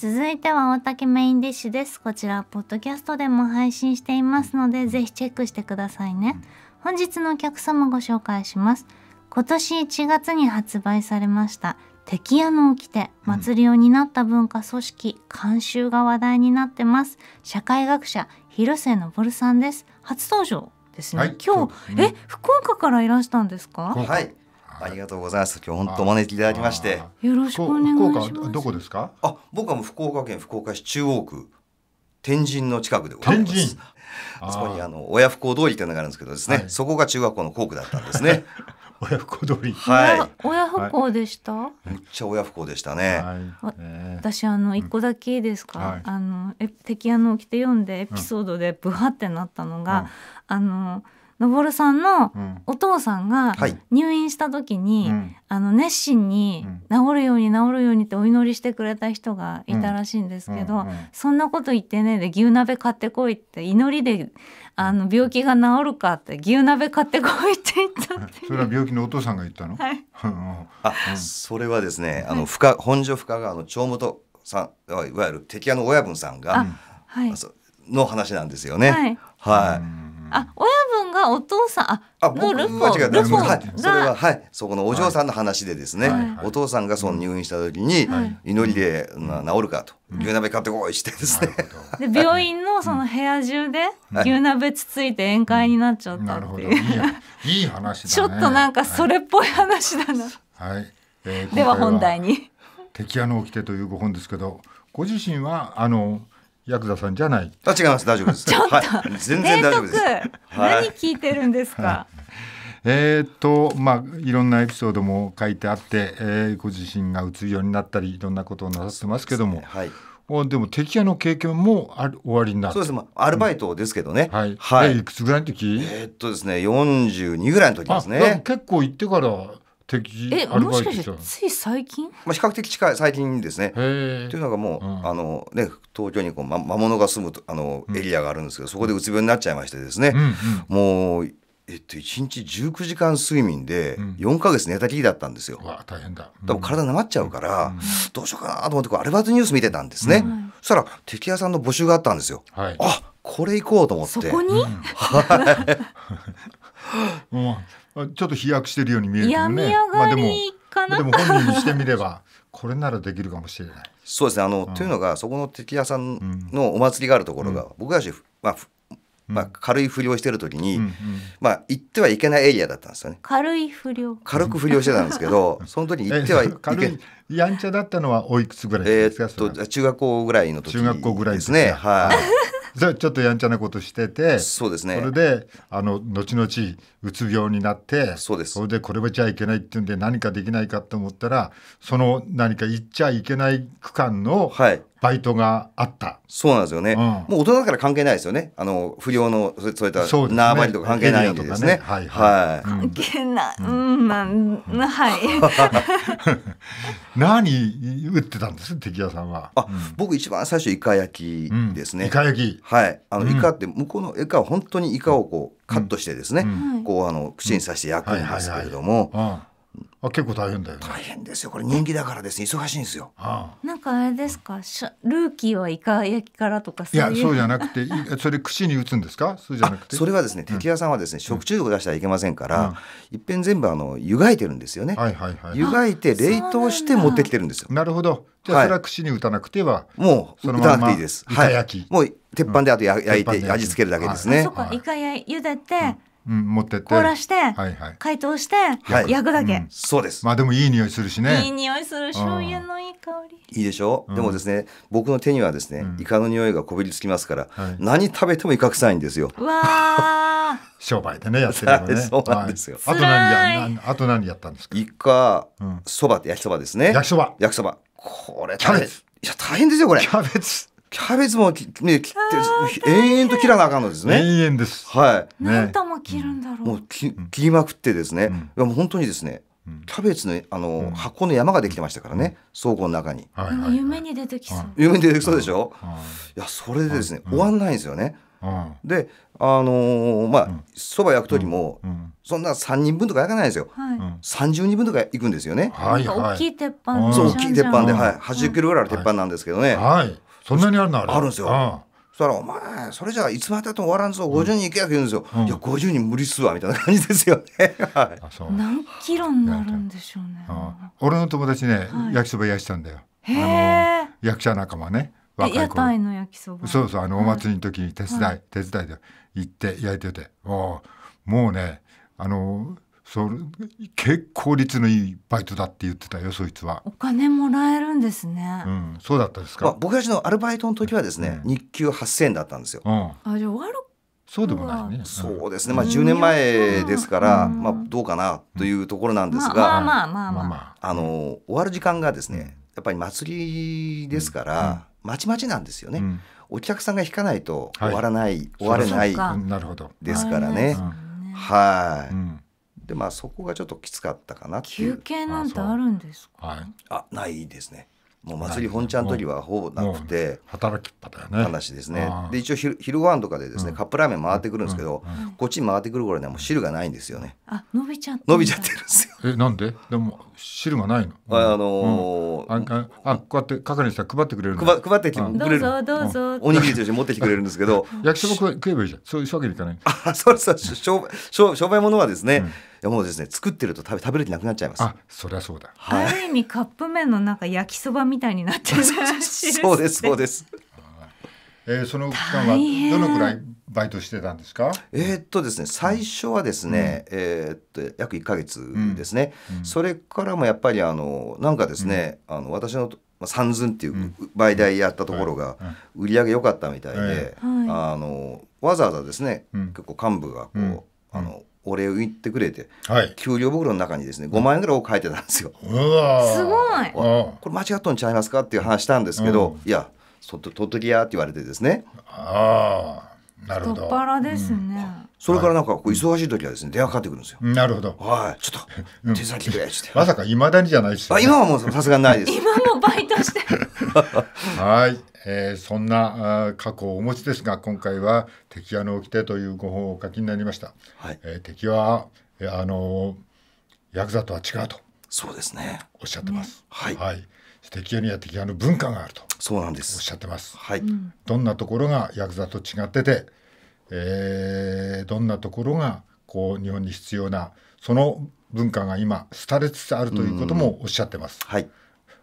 続いては大竹メインディッシュです。こちら、ポッドキャストでも配信していますので、ぜひチェックしてくださいね。本日のお客様ご紹介します。今年1月に発売されました、敵屋の掟祭りを担った文化組織、監修が話題になってます。社会学者、広瀬昇さんです。初登場ですね。はい、今日、ね、え、福岡からいらしたんですかはい。ありがとうございます。今日本当お招きいただきまして。よろしくお願いします。福岡どこですか？あ、僕はもう福岡県福岡市中央区天神の近くでございます。天神。あそこにあの親不孝通りというのがあるんですけどですね、はい、そこが中学校の校区だったんですね。親不孝通り。はい。親不孝でした。はい、めっちゃ親不孝でしたね。はい、私あの一個だけですか。うん、あのえ敵あのきて読んでエピソードでブハってなったのが、うん、あの。昇さんのお父さんが入院した時に、うんあの熱心に治るように治るようにってお祈りしてくれた人がいたらしいんですけど、うんうん、そんなこと言ってねで牛鍋買ってこいって祈りであの病気が治るかって牛鍋買ってこいって言ったってそれは病気のお父さんが言ったの、はい、あそれはですねあの深本所深川の長本さんいわゆる敵屋の親分さんが、はい、の話なんですよね。はい、はいあ親分がお父さんああ僕ルポ間違えたはい、それははいそこのお嬢さんの話でですね、はいお父さんがその入院した時に、祈りで、まあ、治るかと牛鍋買ってこいしてですね、うん、で病院のその部屋中で牛鍋つついて宴会になっちゃったっていう、ん、いい話、ね、ちょっとなんかそれっぽい話だなはい、えー、では本題に「敵屋の掟」というご本ですけどご自身はあのヤクザさんじゃない。あ、違います。大丈夫です。ちょっと、はい、全然大丈夫です。何聞いてるんですか。はい、えー、っとまあ、いろんなエピソードも書いてあって、えー、ご自身がうつよになったりいろんなことをなさってますけども、ね、はい、でも敵屋の経験もある終わりになるそうです、まあ、アルバイトですけどね、うん、はい、はい、いくつぐらいの時えー、っとですね四十二ぐらいの時ですね結構行ってから的えもしかしてつい最近、まあ、比較的近い最近ですね。というのがもう、うん、あのね、東京にこう、ま、魔物が住むあのエリアがあるんですけど、そこでうつ病になっちゃいましてですね、うんうん、もう、えっと、1日19時間睡眠で4か月寝たきりだったんですよ。うん、わ大変だ、うん、多分体なまっちゃうから、どうしようかなと思ってこうアルバイトニュース見てたんですね。そしたら敵屋さんの募集があったんですよ。はい、あこれ行こうと思って。そこに、はい うちょっと飛躍してるように見えるけどね。まあでもでも本人にしてみれば これならできるかもしれない。そうですねあの、うん、というのがそこの敵屋さんのお祭りがあるところが、うん、僕たち、まあまあ、軽い不良してる時に、まあ、行ってはいけないエリアだったんですよね。軽い不良軽く不良してたんですけど その時に行ってはいけやんちゃだったのはおいくつぐらいですかえっと中学校ぐらいの時、中学校ぐらいですね。はい、ちょっとやんちゃなことしててそうですねそれであの後々うつ病になってそうですそれでこれはちゃいけないっていうんで何かできないかと思ったらその何か言っちゃいけない区間のバイトがあったそうなんですよね、うん、もう大人だから関係ないですよねあの不良のそういった縄張りとか関係ないんですねですね、ね、はい、はい関係ないうん、う、んうはい 何打ってたんです敵屋さんはあ、僕一番最初イカ焼きですね、イカ焼きはいあの、イカって向こうのイカは本当にイカをこうカットしてですね、こうあの口に刺して焼くんですけれども、あ結構大変だよね大変ですよこれ人気だからです、ね、忙しいんですよ、ああなんかあれですかしゃルーキーはイカ焼きからとかいやそうじゃなくてそれ口に打つんですかそうじゃなくてそれはですね敵屋さんはですね、うん、食中毒出したらいけませんから、うん、いっぺん全部あの湯がいてるんですよね、はいはいはい、湯がいて冷凍して持ってきてるんですよなるほどじゃあそれは口に打たなくては、はい、もうそのまま打たなくていいですイカ焼き、はい、もう鉄板であと焼いて味付けるだけですね、はい、そうかイカ焼ゆでて、うん、持ってって凍らして、はいはい、解凍して、はい、焼くだけ、うん、そうですまあでもいい匂いするしねいい匂いする醤油のいい香りいいでしょ、うん、でもですね僕の手にはですね、うん、イカの匂いがこびりつきますから、はい、何食べてもイカ臭いんですよ、わー 商売でねやってるのねそうなんですよ、はい、あと何やあと何やったんですかイカそばって焼きそばですね焼きそば焼きそばこれキャベツいや大変ですよこれキャベツキャベツもね、切って、延々と切らなあかんのですね。延々です。はい。何玉切るんだろう。もう切りまくってですね、うん、もう本当にですね、キャベツのあの、箱の山ができてましたからね、倉庫の中に。夢に出てきそう。夢に出てきそうでしょ。いや、それでですね、終わんないんですよね。で、あのまあ、そば焼く時も、そんな3人分とか焼かないですよ。30人分とかいくんですよね。大きい鉄板そう、大きい鉄板で、はい。80キロぐらいある鉄板なんですけどね。はい。そんなにあるのあるんですよ、そしたら、お前、それじゃいつまでた終わらんぞ、50人行けや言うんですよ。いや、50人無理っすわ、みたいな感じですよね。何キロになるんでしょうね。俺の友達ね、焼きそば焼いたんだよ。あの役者仲間ね。屋台の焼きそば。そうそう、あの、お祭りの時に手伝い、い、手伝いで行って焼いてて。もうね、あの、それ結構率のいいバイトだって言ってたよそいつはお金もらえるんですね、うん、そうだったですか、まあ、僕たちのアルバイトの時はですね、うん、日給8,000円だったんですよ、うん、あじゃあ悪そうでもないね、そうですねまあ10年前ですから、まあ、どうかなというところなんですが、まあ、まあまあまあまあ、あの終わる時間がですねやっぱり祭りですから、まちまちなんですよね、お客さんが引かないと終わらない、はい、終われないですからね。はい、でまあそこがちょっときつかったかなって休憩なんてあるんですか、はい、あないですねもう祭り本ちゃん取りはほぼなくて働きっぱだよね話ですねで一応昼ご飯とかでですね、カップラーメン回ってくるんですけど、こっちに回ってくる頃にはもう汁がないんですよねあ伸びちゃって伸びちゃってるんですよえなんででも汁がないのあのあこうやって係の人は配ってくれる配ってきてくれるどうぞどうぞおにぎりとして持ってきてくれるんですけど 焼きそば食えばいいじゃんそういうわけにいかないあそうです商売商売物はですね、いやもうですね作ってると食べ食べれ気なくなっちゃいますあそりゃそうだ、はい、ある意味カップ麺のなんか焼きそばみたいになってるそうですそうですえー、その期間はどのくらいバイトしてたんですかえー、っとですね最初はですね、うん、えー、っと約1か月ですね、うんうん、それからもやっぱりあのなんかですね、あの私のサンズンっていう売代やったところが売り上げ良かったみたいで、あのわざわざですね、結構幹部がこう、あのお礼を言ってくれて、はい、給料袋の中にですね5万円ぐらい多く入ってたんですよ。すごいこれ間違っとんちゃいますかっていう話したんですけど、うん、いやと取やって言われてですねあなるほど。太ですね。それからなんかこう忙しい時はですね電話かかってくるんですよ。なるほど。はい、ちょっと 手先くれって。まさか未だにじゃないですよ、ね。今はもうさすがにないです。今もバイトして。はい、えー、そんな過去をお持ちですが今回は敵屋の掟というご本をお書きになりました。はい。えー、敵はあのヤクザとは違うと。そうですね。おっしゃってます。ね、はい。はい。敵屋には敵屋の文化があると。そうなんですおっしゃってます、はい、どんなところがヤクザと違ってて、えー、どんなところがこう日本に必要なその文化が今廃れつつあるということもおっしゃってます、はい、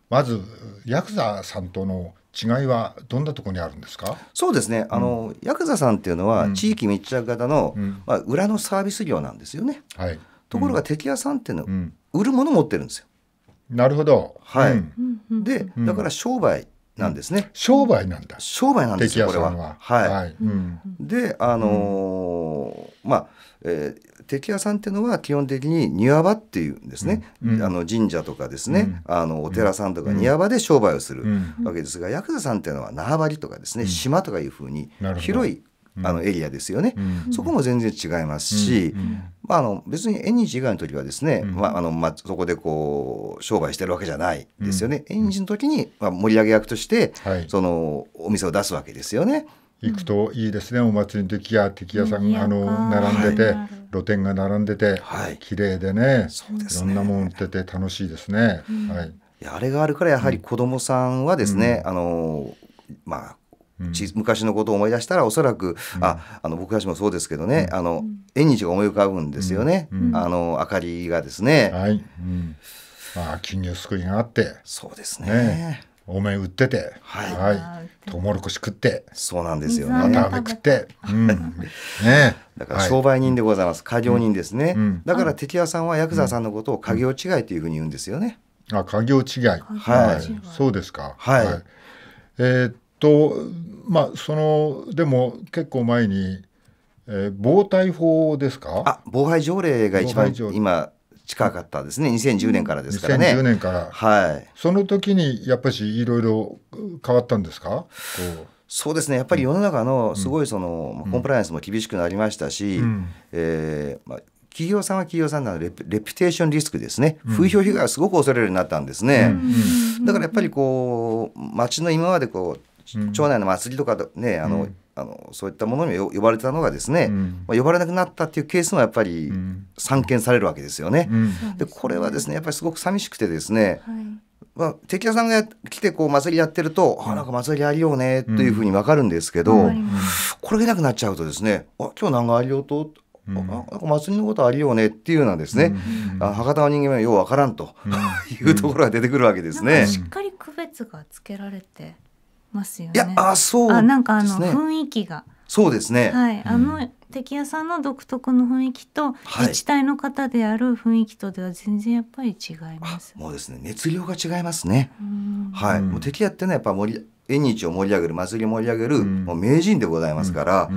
まずヤクザさんとの違いはどんなところにあるんですかそうですね、うん、あの、ヤクザさんっていうのは、地域密着型の、うん、まあ、裏のサービス業なんですよね。はい、ところが、敵屋さんっていうのは、売るもの持ってるんですよ。なるほど、はいでだから商売なんですね。商売なんだ。商売なんですよ、これは。ははい、はいうん、で、あのー、まあ、えー、敵屋さんっていうのは基本的に庭場っていうんですね、うん、あの神社とかですね、うん、あのお寺さんとか庭場で商売をするわけですが、ヤクザさんっていうのは縄張りとかですね、島とかいうふうに広いあのエリアですよね、そこも全然違いますし、まあ、あの別に縁日以外の時はですね、まああのまあ、そこでこう商売してるわけじゃないですよね、縁日の時に、まあ、盛り上げ役として、そのお店を出すわけですよね。行くといいですね、お祭りの時や敵屋さんがあの並んでて、露店が並んでて、はい、綺麗でねいろんなもん売ってて楽しいですね。はい、あれがあるからやはり子供さんはですね、あのまあ昔のことを思い出したらおそらく、ああの僕たちもそうですけどね、あの縁日が思い浮かぶんですよね、あの明かりがですね。はいまあ、金魚すくいがあってそうですねお面売ってて、はい、はい、トウモロコシ食って、そうなんですよね。また食って、うん、ね。だから商売人でございます。家業人ですね。だから敵屋さんはヤクザさんのことを家業違いというふうに言うんですよね。あ、家業違い。はい。そうですか。はい。えとまあそのでも結構前に、えー、防対法ですかあ防災条例が一番今近かったですね2010年からですからね2 0年からはいその時にやっぱりいろいろ変わったんですかそうですねやっぱり世の中のすごいその、うん、コンプライアンスも厳しくなりましたし、うん、えー、まあ、企業さんは企業さんなのレレピュテーションリスクですね、風評被害をすごく恐れるようになったんですね、うんうん、だからやっぱりこう街の今までこう町内の祭りとかねあの、あのそういったものに呼ばれたのがですね、うん、まあ、呼ばれなくなったっていうケースもやっぱり散見されるわけですよね。うんでこれはですねやっぱりすごく寂しくてですね、はい、まあ、敵屋さんが来てこう祭りやってると、あなんか祭りありようねというふうに分かるんですけど、これがなくなっちゃうとですねあ今日何がありようとなんか祭りのことありようねっていうようなですね、うん、博多の人間はようわからんと、いうところが出てくるわけですね。しっかり区別がつけられてますよね。いやあそう、ね、あなんかあの雰囲気がそうですね。はい、あの、うん、敵屋さんの独特の雰囲気と、自治体の方である雰囲気とでは全然やっぱり違います。もうですね熱量が違いますね。はい、もう敵屋ってねやっぱ盛り縁日を盛り上げる祭りを盛り上げる、もう名人でございますから、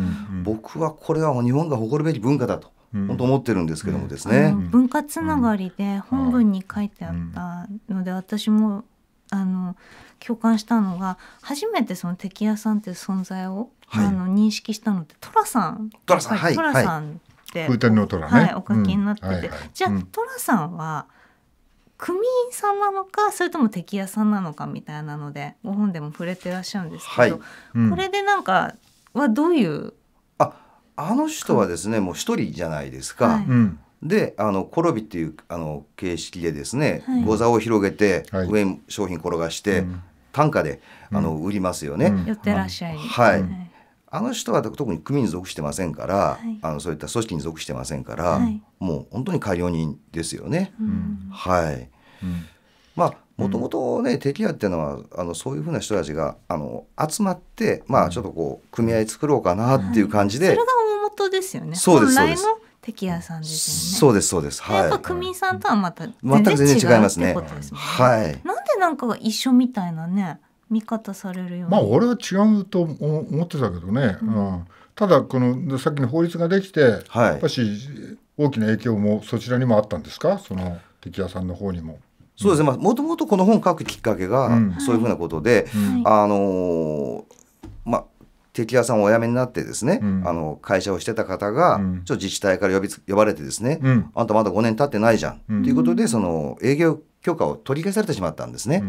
僕はこれはもう日本が誇るべき文化だと本当思ってるんですけどもですね、文化つながりで本文に書いてあったので、私もあの共感したのが初めてその敵屋さんっていう存在を、はい、あの認識したのって寅さん寅さん、はい、寅さんって、はい、風の寅ね、はい、お書きになってて、うんはいはい、じゃあ寅さんは、組員さんなのかそれとも敵屋さんなのかみたいなのでご本でも触れてらっしゃるんですけど、うん、これでなんかはどういうああの人はですねもう一人じゃないですか。うんであの転びっていうあの形式でですね、はい、を広げて、はい、上に商品転がして、単価であの売りますよね。売ってらっしゃい。はい。あの人は特に組に属してませんから、あのそういった組織に属してませんから、もう本当に過料人ですよね。はい、まあもともとね敵屋っていうのはあのそういうふうな人たちがあの集まってまあちょっとこう組合作ろうかなっていう感じで、はい、それが大元ですよね。そうですそうです。敵屋さんですよね。そうですそうです。はい。やっぱ組員さんとはまた全然違いますね。はい。なんでなんか一緒みたいなね見方されるような。まあ俺は違うと思ってたけどね。うん。ただこのさっきの法律ができて、はい、やっぱし大きな影響もそちらにもあったんですかその敵屋さんの方にも。そうですね、まあ、もともとこの本を書くきっかけが、そういうふうなことで、うん、あのー劇屋さんをお辞めになってですね、うん、あの会社をしてた方が、うん、ちょっと自治体から呼びつ呼ばれてですね、うん、あんたまだ5年経ってないじゃんと、うん、いうことでその営業許可を取り消されてしまったんですね。え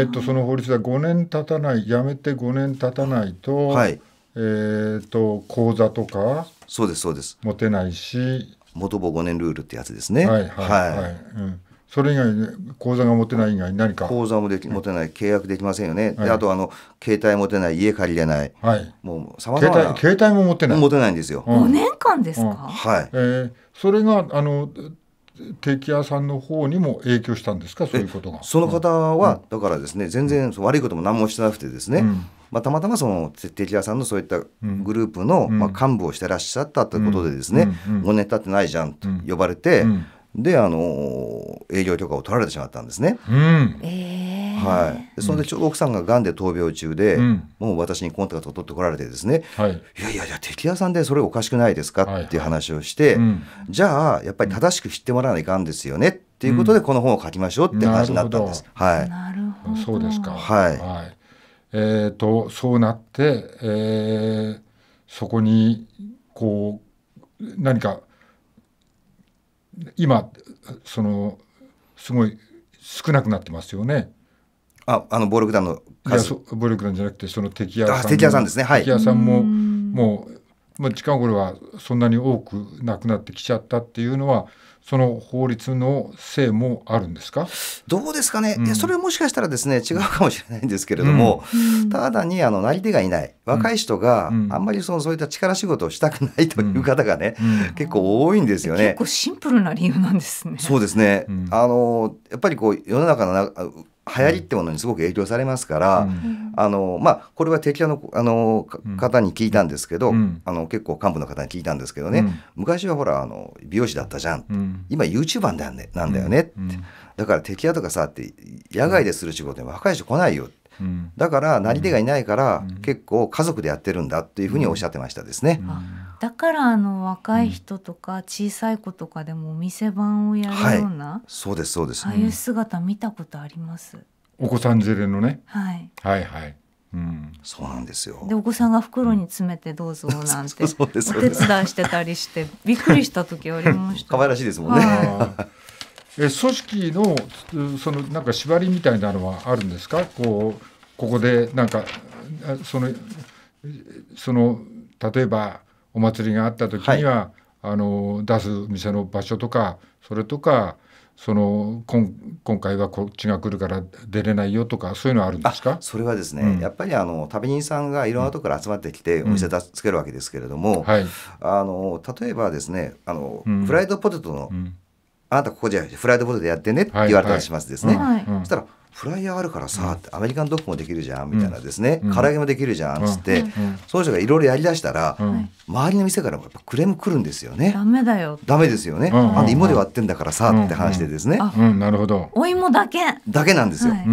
ー、っとその法律は5年経たない辞めて5年経たないと、はい、えー、っと口座とかそうですそうです持てないし元母5年ルールってやつですね。はいはい、はい、はい、うんそれ以外に口座が持てない以外に何か口座もでき持てない、契約できませんよね、はい、あとあの携帯持てない家借りれない、はい、もうさまざまな携帯も持てない持てないんですよ、うん、5年間ですか、うん、はい、えー、それがあの定期屋さんの方にも影響したんですかそういうことがその方は、うん、だからですね全然悪いことも何もしてなくてですね、まあ、たまたまその定期屋さんのそういったグループの、まあ、幹部をしてらっしゃったということでですね、う5年経ってないじゃんと呼ばれて、であの営業許可を取られてしまったんですね。うんはい、それでちょうど奥さんががんで闘病中で、うん、もう私にコンタクト取ってこられてですね、はい、いやいやいや敵屋さんでそれおかしくないですかっていう話をして、はいはいうん、じゃあやっぱり正しく知ってもらわないかんですよねっていうことでこの本を書きましょうって話になったんです。はい、なるほどそうですか、はいはいえーと、そうなって、えー、そこにこう何か今そのすごい少なくなってますよね。あ、あの暴力団のいやそ暴力団じゃなくてその敵屋さん敵屋さんですね。はい。敵屋さんももうまあ近頃はそんなに多くなくなってきちゃったっていうのはその法律のせいもあるんですかどうですかね、うん、いやそれもしかしたらですね違うかもしれないんですけれども、うん、ただにあのなり手がいない若い人が、あんまりそのそういった力仕事をしたくないという方がね、うん、結構多いんですよね。結構シンプルな理由なんですね。そうですね、あのやっぱりこう世の中の流行りってものにすごく影響されますから、うん、あのまあ、これは敵屋のあの方に聞いたんですけど、うん、あの結構幹部の方に聞いたんですけどね、うん、昔はほらあの美容師だったじゃん、うん、今 YouTuber なん,、ね、なんだよねって、だから敵屋とかさって野外でする仕事に若い人来ないよだからなり手がいないから、結構家族でやってるんだっていうふうにおっしゃってましたですね。だからあの若い人とか小さい子とかでもお店番をやるような、はい、そうですそうですああいう姿見たことあります、お子さん連れのね、はい、はいはいうん、そうなんですよでお子さんが袋に詰めてどうぞなんて、お手伝いしてたりして びっくりした時ありました可愛らしいですもんね、はい、え組織のそのなんか縛りみたいなのはあるんですかこうここでなんかそのその例えばお祭りがあった時には、はい、あの出す店の場所とかそれとかその今今回はこっちが来るから出れないよとかそういうのはあるんですかそれはですね、うん、やっぱりあの旅人さんがいろんなところ集まってきてお店出つけるわけですけれども、うんはい、あの例えばですねあの、うん、フライドポテトの、あなたここじゃフライドポテトやってねって言われたりしますですね。はいはい、そしたらフライヤーあるからさ、ってアメリカンドッグもできるじゃんみたいなですね、うん、唐揚げもできるじゃんっつって、うん、その人がいろいろやりだしたら、うん、周りの店からもやっぱクレームくるんですよね。ダメだよ。ダメですよね。うん、あんた芋で割ってんだからさ、って話でですね。うんなるほど。お芋だけ。だけなんですよ。はい、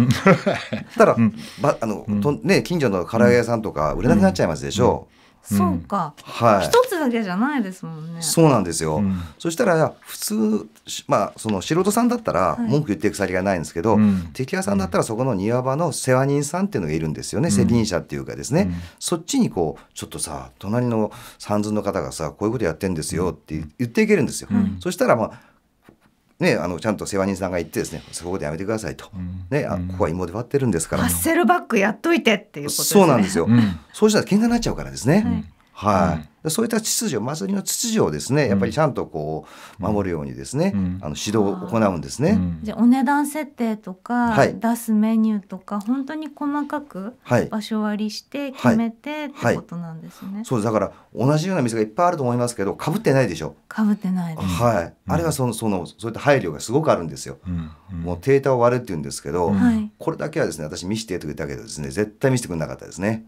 たら、ばあのとね近所の唐揚げ屋さんとか売れなくなっちゃいますでしょう。そうか、はい、一つだけじゃないですもんねそうなんですよ、うん、そしたら普通まあその素人さんだったら文句言っていくりがないんですけど、はい、敵屋さんだったらそこの庭場の世話人さんっていうのがいるんですよね、うん、責任者っていうかですね、うん、そっちにこうちょっとさ隣の三寸の方がさこういうことやってんですよって言っていけるんですよ、そしたらまあね、あのちゃんと世話人さんが言ってですねそこでやめてくださいと、うん、ね、あここは芋で割ってるんですからハッセルバックやっといてっていうことですねそうなんですよ、うん、そうしたら喧嘩になっちゃうからですね、はい、うん、そういった秩序祭りの秩序をですねやっぱりちゃんとこう守るようにですね、うん、あの指導を行うんですね。じゃお値段設定とか、はい、出すメニューとか本当に細かく場所割りして決めてってことなんですね。はいはい、そうだから同じような店がいっぱいあると思いますけどかぶってないでしょ。かぶってないです。はい、あれはそのそのそういった配慮がすごくあるんですよ。もうデータを割るって言うんですけど、これだけはですね私見してと言ったけどですね絶対見せてくれなかったですね。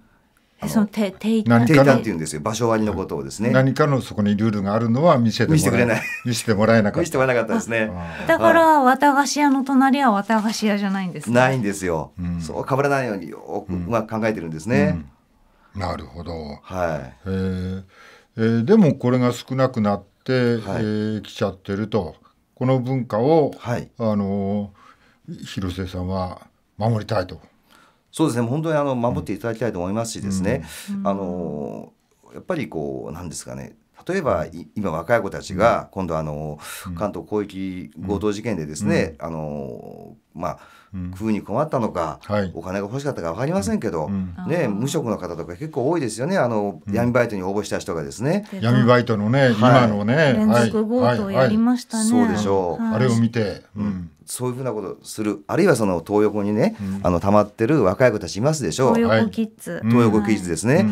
その定定価定価っていうんですよ場所割のことをですね何かのそこにルールがあるのは見せて見せてくれない見せてもらえなかった見せてもらえなかったですねだから綿菓子屋の隣は綿菓子屋じゃないんです、ないんですよ、うん、そう被らないようによく、うまあ考えてるんですね、うん、なるほどはい、えーえー、でもこれが少なくなって、はい、えー、来ちゃってるとこの文化を、はい、あの広瀬さんは守りたいとそうですね本当にあの守っていただきたいと思いますしですね、あのやっぱりこうなんですかね例えば今若い子たちが今度あの関東広域強盗事件でですね、あのまあ食うに困ったのか、お金が欲しかったか分かりませんけど、ね、無職の方とか結構多いですよねあの闇バイトに応募した人がですね、闇バイトのね、今のね連続強盗やりましたね、そうでしょう、あれを見て、うんそういうふうなことするあるいはその東横にね、あの溜まってる若い子たちいますでしょう東横キッズ東横キッズですね、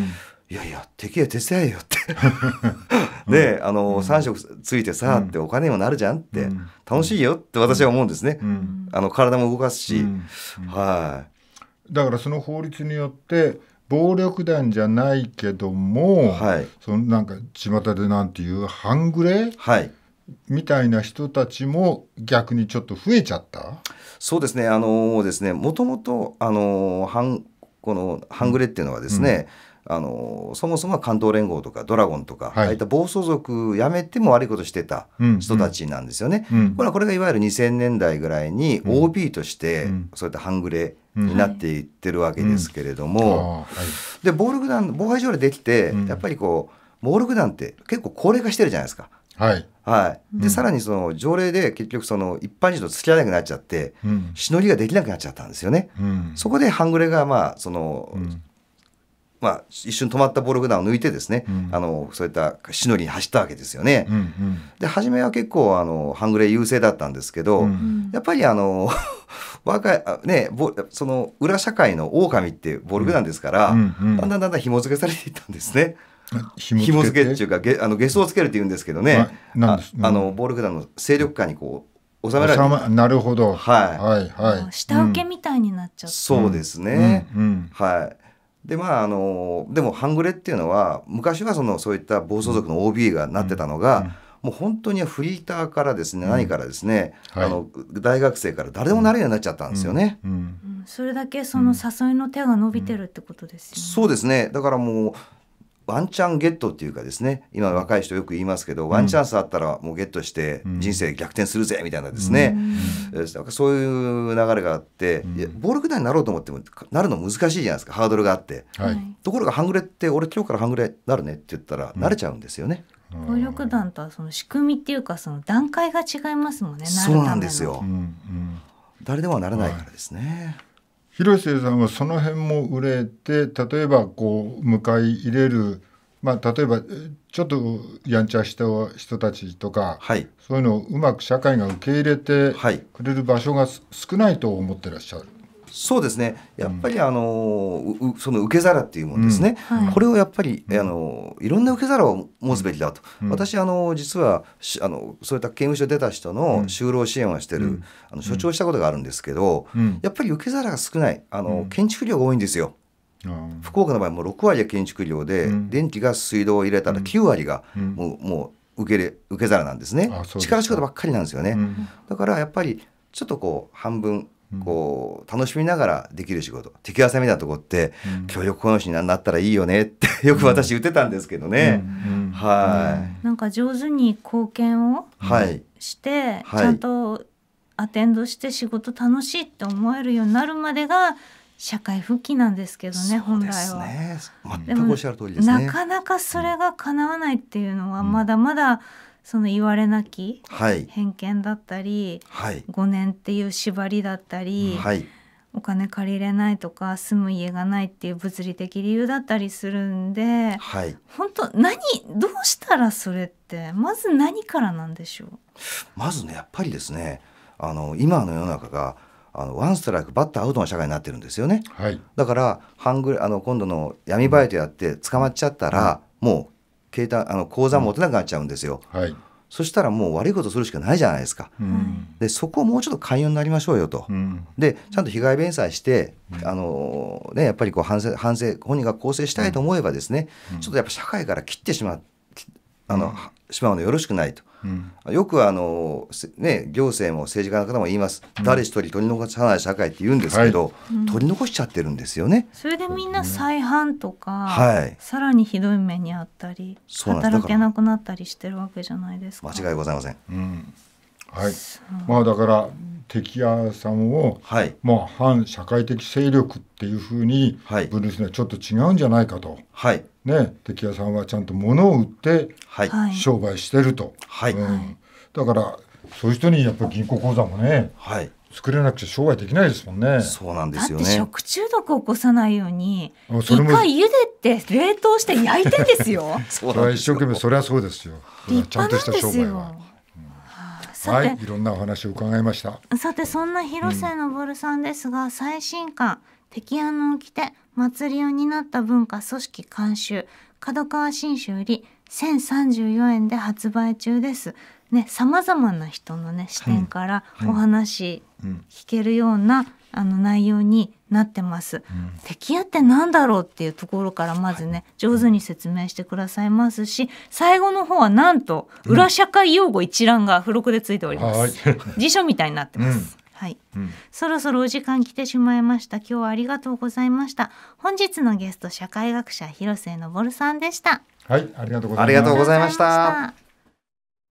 いやいや敵は手伝えよってで、あの、うん、3食ついてさ、ってお金にもなるじゃんって、楽しいよって私は思うんですね、あの体も動かすし、はいだからその法律によって暴力団じゃないけども、はい、そのなんか巷でなんていう半グレ、はい、みたいな人たちも逆にちょっと増えちゃったそうですね、あのー、ですねもともと、あのー、この半グレっていうのはですね、うん、あのー、そもそも関東連合とかドラゴンとか、はい、ああいった暴走族やめても悪いことしてた人たちなんですよね。うんうん、これはこれがいわゆる2000年代ぐらいに OB として、そういった半グレになっていってるわけですけれども、はい、で暴力団妨害条例できて、やっぱりこう暴力団って結構高齢化してるじゃないですか。はいはい、で、うん、さらにその条例で結局その一般人と付き合えなくなっちゃって、うん、しのぎができなくなっちゃったんですよね。うん、そこで半グレがまあその、まあ、一瞬止まった暴力団を抜いてですね、あのそういったしのりに走ったわけですよね。うんうん、で初めは結構あの半グレ優勢だったんですけど、うんやっぱりあの 若いねその裏社会の狼って暴力団ですから、だんだんだんだん紐付けされていったんですね。紐付けっていうかげあのゲスをつけるって言うんですけどね、あの暴力団の勢力下にこう収められるなるほど、はいはいはい、下請けみたいになっちゃう、そうですね、はいでまああのでも半グレっていうのは昔はそのそういった暴走族の OB がなってたのが、もう本当にフリーターからですね、何からですね、あの大学生から誰でもなれるようになっちゃったんですよね。それだけその誘いの手が伸びてるってことですよね。そうですねだからもうワンチャンゲットっていうかですね今若い人よく言いますけど、ワンチャンスあったらもうゲットして人生逆転するぜみたいなですね、うん、そういう流れがあって、うん、暴力団になろうと思ってもなるの難しいじゃないですかハードルがあって、はい、ところが半グレって俺今日から半グレなるねって言ったら慣れちゃうんですよね。暴力団とはその仕組みっていうかその段階が違いますもんねそうなんですよ、誰でもならないからですね。はい広末さんはその辺も売れて例えばこう迎え入れる、まあ、例えばちょっとやんちゃした人たちとか、はい、そういうのをうまく社会が受け入れてくれる場所が少ないと思ってらっしゃる。そうですねやっぱりあの、うん、その受け皿っていうもんですね、うんはい、これをやっぱり、あのいろんな受け皿を持つべきだと、うん、私あの実はあのそういった刑務所出た人の就労支援をしてる、あの所長したことがあるんですけど、やっぱり受け皿が少ないあの、建築量が多いんですよ。福岡の場合も6割が建築量で、電気が水道を入れたら9割がもう,、もう受けれ受け皿なんですね力仕事ばっかりなんですよね、だからやっぱりちょっとこう半分こう楽しみながらできる仕事手際さみたいなとこって、協力講師になったらいいよねってよく私言ってたんですけどね、はいなんか上手に貢献をして、はい、ちゃんとアテンドして仕事楽しいって思えるようになるまでが社会復帰なんですけどね、ね、本来は。全くおっしゃる通りですねなかなかそれが叶わないっていうのはまだまだ、うんその言われなき偏見だったり、はい、5年っていう縛りだったり、はい、お金借りれないとか住む家がないっていう物理的理由だったりするんで、はい、本当何どうしたらそれってまず何からなんでしょうまずねやっぱりですねあの今の世の中があのワンストライクバッターアウトの社会になってるんですよね、はい、だからハングあの今度の闇バイトやって捕まっちゃったら、うん、もう携帯あの口座持てなくなっちゃうんですよ、うんはい、そしたらもう悪いことするしかないじゃないですか、うん、でそこをもうちょっと寛容になりましょうよと、うん、でちゃんと被害弁済して、あのね、やっぱりこう反省反省本人が更生したいと思えばですね、ちょっとやっぱ社会から切ってしまあの、しまうのよろしくないと。うん、よくあの、ね、行政も政治家の方も言います、うん、誰一人取り残さない社会って言うんですけど、はい、取り残しちゃってるんですよね。それでみんな再犯とか、はい、さらにひどい目にあったり働けなくなったりしてるわけじゃないですか。間違いございません、うんはいまあ、だから敵屋さんを、はい、まあ、反社会的勢力っていうふうに分類するのはちょっと違うんじゃないかと。はいね、敵屋さんはちゃんと物を売って商売してると、はいうん、だからそういう人にやっぱり銀行口座もね、はい、作れなくて商売できないですもんね。そうなんですよね。食中毒を起こさないように、一回茹でて冷凍して焼いて んですよ。それは一生懸命、それはそうですよ。立派なんですよ。はい、いろんなお話を伺いましたさてそんな広瀬昇さんですが、うん、最新刊「敵屋の掟祭りを担った文化組織監修角川新書」より1034円で発売中です。ね、様々な人のね視点からお話聞けるようなあの内容になってます、うん、敵屋って何だろうっていうところからまずね、はい、上手に説明してくださいますし最後の方はなんと裏社会用語一覧が付録でついております、うん、辞書みたいになってます、うん、はい、そろそろお時間来てしまいました今日はありがとうございました本日のゲスト社会学者広瀬昇さんでしたはいありがとうございましたありがとうございました